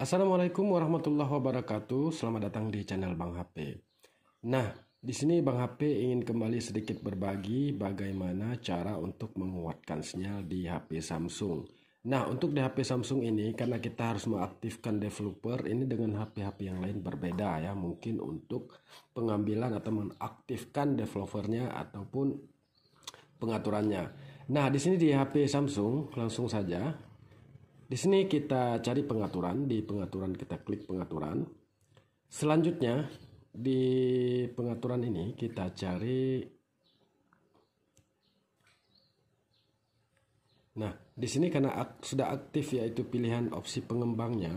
Assalamualaikum warahmatullahi wabarakatuh. Selamat datang di channel Bang HP. Nah, di sini Bang HP ingin kembali sedikit berbagi bagaimana cara untuk menguatkan sinyal di HP Samsung. Nah, untuk di HP Samsung ini karena kita harus mengaktifkan developer ini dengan HP-HP yang lain berbeda ya. Mungkin untuk pengambilan atau mengaktifkan developernya ataupun pengaturannya. Nah, di sini di HP Samsung langsung saja di sini kita cari pengaturan, di pengaturan kita klik pengaturan. Selanjutnya di pengaturan ini kita cari Nah, di sini karena ak sudah aktif yaitu pilihan opsi pengembangnya.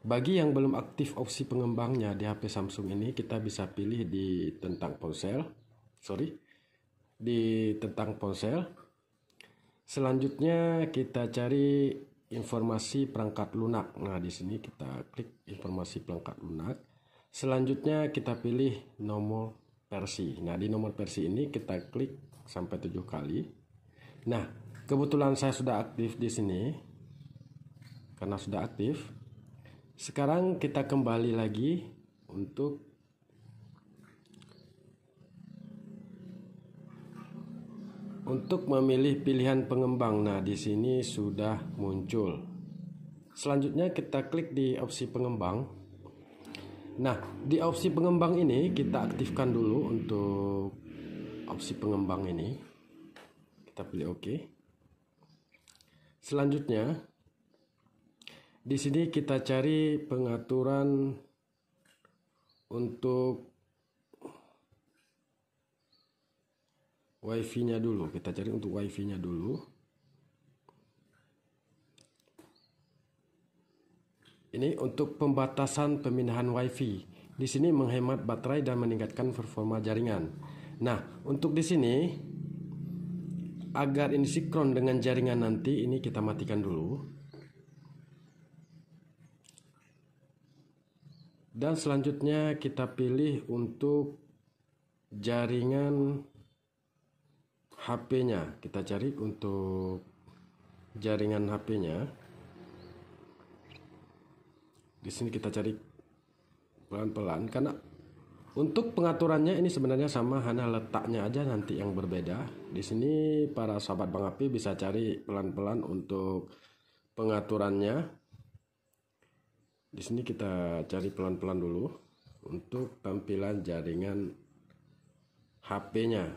Bagi yang belum aktif opsi pengembangnya di HP Samsung ini, kita bisa pilih di tentang ponsel. Sorry, di tentang ponsel. Selanjutnya kita cari informasi perangkat lunak. Nah, di sini kita klik informasi perangkat lunak. Selanjutnya kita pilih nomor versi. Nah, di nomor versi ini kita klik sampai tujuh kali. Nah, kebetulan saya sudah aktif di sini. Karena sudah aktif. Sekarang kita kembali lagi untuk untuk memilih pilihan pengembang. Nah, di sini sudah muncul. Selanjutnya kita klik di opsi pengembang. Nah, di opsi pengembang ini kita aktifkan dulu untuk opsi pengembang ini. Kita pilih oke. OK. Selanjutnya di sini kita cari pengaturan untuk wifi-nya dulu kita cari untuk wifi-nya dulu ini untuk pembatasan pemindahan wifi di sini menghemat baterai dan meningkatkan performa jaringan nah untuk di sini agar ini sinkron dengan jaringan nanti ini kita matikan dulu dan selanjutnya kita pilih untuk jaringan HP-nya kita cari untuk jaringan HP-nya di sini kita cari pelan-pelan karena untuk pengaturannya ini sebenarnya sama hanya letaknya aja nanti yang berbeda di sini para sahabat Bang Api bisa cari pelan-pelan untuk pengaturannya di sini kita cari pelan-pelan dulu untuk tampilan jaringan HP-nya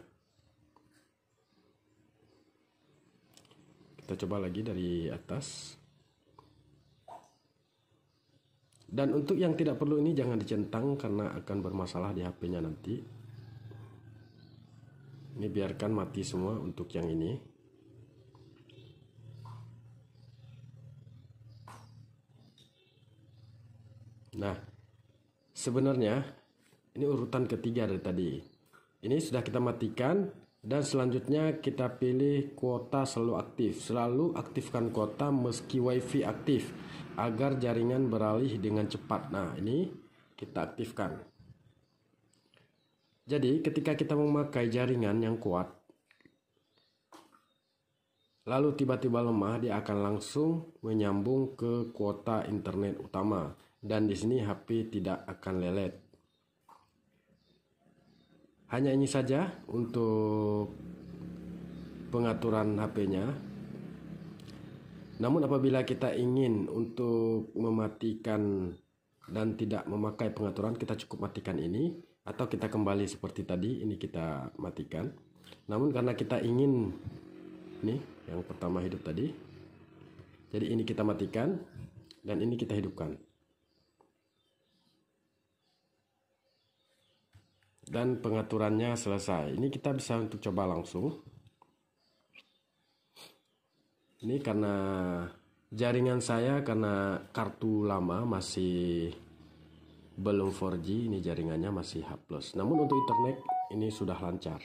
kita coba lagi dari atas dan untuk yang tidak perlu ini jangan dicentang karena akan bermasalah di HP nya nanti ini biarkan mati semua untuk yang ini nah sebenarnya ini urutan ketiga dari tadi ini sudah kita matikan dan selanjutnya kita pilih kuota selalu aktif. Selalu aktifkan kuota meski WiFi aktif agar jaringan beralih dengan cepat. Nah, ini kita aktifkan. Jadi, ketika kita memakai jaringan yang kuat lalu tiba-tiba lemah, dia akan langsung menyambung ke kuota internet utama dan di sini HP tidak akan lelet hanya ini saja untuk pengaturan HP-nya namun apabila kita ingin untuk mematikan dan tidak memakai pengaturan kita cukup matikan ini atau kita kembali seperti tadi ini kita matikan namun karena kita ingin ini yang pertama hidup tadi jadi ini kita matikan dan ini kita hidupkan dan pengaturannya selesai ini kita bisa untuk coba langsung ini karena jaringan saya karena kartu lama masih belum 4G ini jaringannya masih H+. Namun untuk internet ini sudah lancar.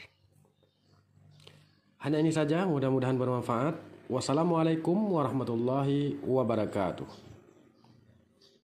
Hanya ini saja, mudah-mudahan bermanfaat. Wassalamualaikum warahmatullahi wabarakatuh.